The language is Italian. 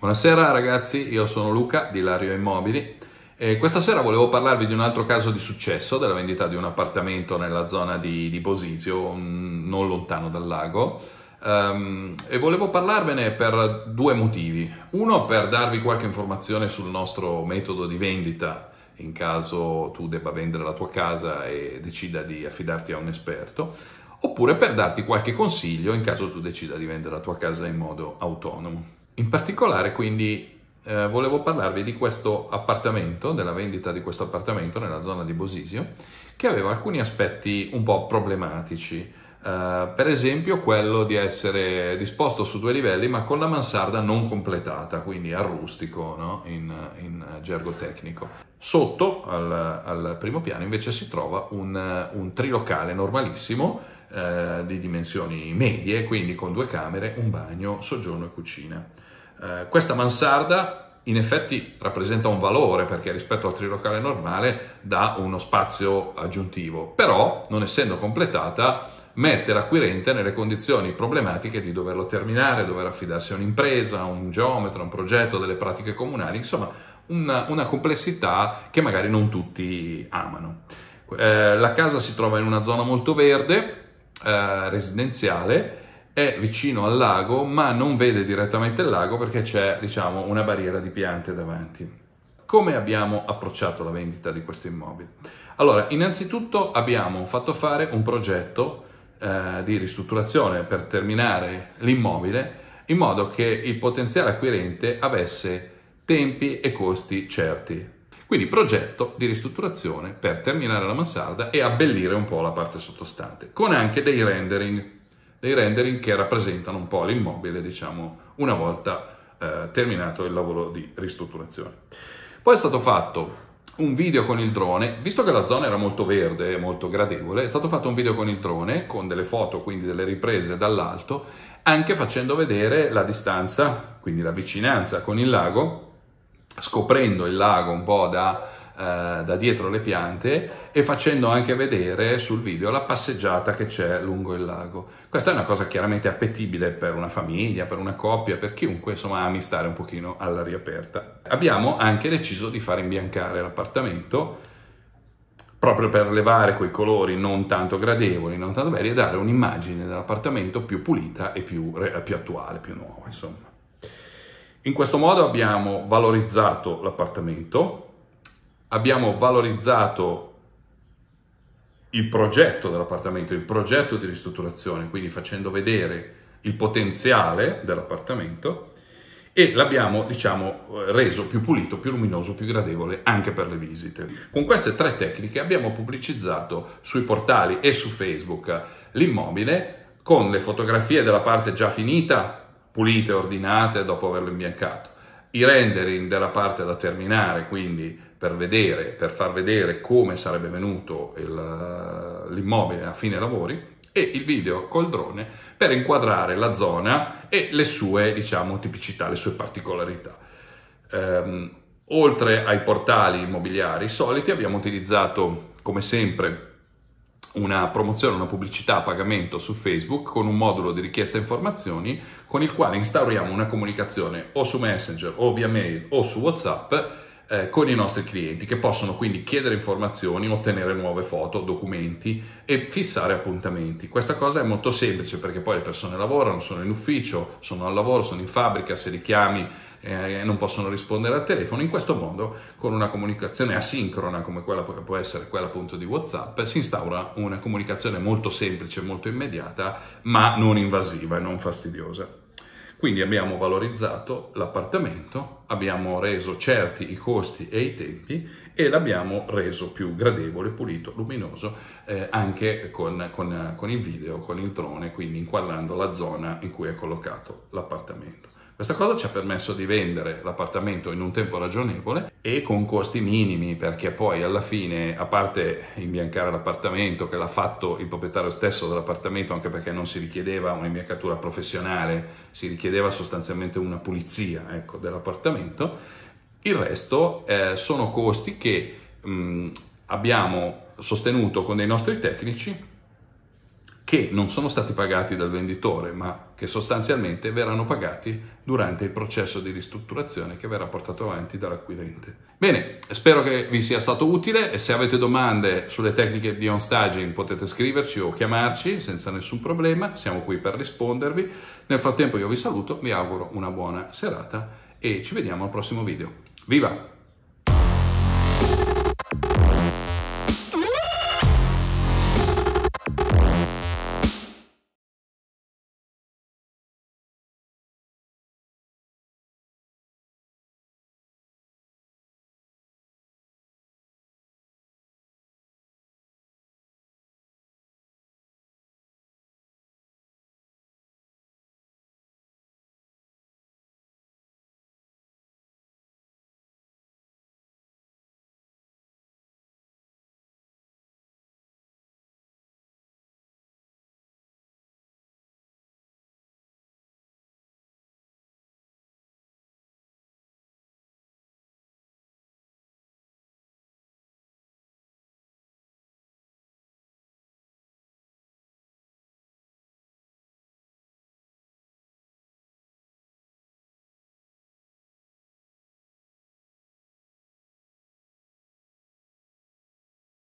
Buonasera ragazzi, io sono Luca di Lario Immobili e questa sera volevo parlarvi di un altro caso di successo della vendita di un appartamento nella zona di, di Posizio, non lontano dal lago. Um, e volevo parlarvene per due motivi. Uno per darvi qualche informazione sul nostro metodo di vendita in caso tu debba vendere la tua casa e decida di affidarti a un esperto, oppure per darti qualche consiglio in caso tu decida di vendere la tua casa in modo autonomo. In particolare quindi eh, volevo parlarvi di questo appartamento, della vendita di questo appartamento nella zona di Bosisio, che aveva alcuni aspetti un po' problematici. Uh, per esempio quello di essere disposto su due livelli ma con la mansarda non completata, quindi a rustico no? in, in, gergo tecnico. Sotto al, al, primo piano invece si trova un, un trilocale normalissimo uh, di dimensioni medie, quindi con due camere, un bagno, soggiorno e cucina. Eh, questa mansarda in effetti rappresenta un valore perché rispetto al trilocale normale dà uno spazio aggiuntivo, però non essendo completata mette l'acquirente nelle condizioni problematiche di doverlo terminare, dover affidarsi a un'impresa, a un geometra, a un progetto, delle pratiche comunali, insomma una, una complessità che magari non tutti amano. Eh, la casa si trova in una zona molto verde, eh, residenziale, è vicino al lago ma non vede direttamente il lago perché c'è diciamo, una barriera di piante davanti. Come abbiamo approcciato la vendita di questo immobile? Allora, innanzitutto abbiamo fatto fare un progetto eh, di ristrutturazione per terminare l'immobile in modo che il potenziale acquirente avesse tempi e costi certi. Quindi progetto di ristrutturazione per terminare la mansarda e abbellire un po' la parte sottostante, con anche dei rendering dei rendering che rappresentano un po' l'immobile, diciamo, una volta eh, terminato il lavoro di ristrutturazione. Poi è stato fatto un video con il drone, visto che la zona era molto verde e molto gradevole, è stato fatto un video con il drone, con delle foto, quindi delle riprese dall'alto, anche facendo vedere la distanza, quindi la vicinanza con il lago, scoprendo il lago un po' da eh, da dietro le piante e facendo anche vedere sul video la passeggiata che c'è lungo il lago. Questa è una cosa chiaramente appetibile per una famiglia, per una coppia, per chiunque insomma ami stare un pochino all'aria aperta. Abbiamo anche deciso di far imbiancare l'appartamento proprio per levare quei colori non tanto gradevoli, non tanto belli e dare un'immagine dell'appartamento più pulita e più, più attuale, più nuova, insomma. In questo modo abbiamo valorizzato l'appartamento, abbiamo valorizzato il progetto dell'appartamento, il progetto di ristrutturazione, quindi facendo vedere il potenziale dell'appartamento e l'abbiamo, diciamo, eh, reso più pulito, più luminoso, più gradevole anche per le visite. Con queste tre tecniche abbiamo pubblicizzato sui portali e su Facebook l'immobile con le fotografie della parte già finita, pulite, ordinate dopo averlo imbiancato, i rendering della parte da terminare, quindi per vedere, per far vedere come sarebbe venuto il, eh, l'immobile a fine lavori e il video col drone per inquadrare la zona e le sue, diciamo, tipicità, le sue particolarità. Um, oltre ai portali immobiliari soliti abbiamo utilizzato, come sempre, una promozione, una pubblicità a pagamento su Facebook con un modulo di richiesta informazioni con il quale instauriamo una comunicazione o su Messenger o via mail o su WhatsApp eh, con i nostri clienti che possono quindi chiedere informazioni, ottenere nuove foto, documenti e fissare appuntamenti. Questa cosa è molto semplice perché poi le persone lavorano, sono in ufficio, sono al lavoro, sono in fabbrica, se li chiami eh, non possono rispondere al telefono. In questo modo, con una comunicazione asincrona come quella che può essere quella appunto di WhatsApp, si instaura una comunicazione molto semplice, molto immediata, ma non invasiva e non fastidiosa. Quindi abbiamo valorizzato l'appartamento, abbiamo reso certi i costi e i tempi e l'abbiamo reso più gradevole, pulito, luminoso eh, anche con, con, con il video, con il drone, quindi inquadrando la zona in cui è collocato l'appartamento. Questa cosa ci ha permesso di vendere l'appartamento in un tempo ragionevole e con costi minimi perché poi alla fine, a parte imbiancare l'appartamento che l'ha fatto il proprietario stesso dell'appartamento anche perché non si richiedeva un'imbiancatura professionale, si richiedeva sostanzialmente una pulizia ecco, dell'appartamento, il resto eh, sono costi che mh, mm, abbiamo sostenuto con dei nostri tecnici che non sono stati pagati dal venditore, ma che sostanzialmente verranno pagati durante il processo di ristrutturazione che verrà portato avanti dall'acquirente. Bene, spero che vi sia stato utile e se avete domande sulle tecniche di on staging potete scriverci o chiamarci senza nessun problema, siamo qui per rispondervi. Nel frattempo io vi saluto, vi auguro una buona serata e ci vediamo al prossimo video. Viva!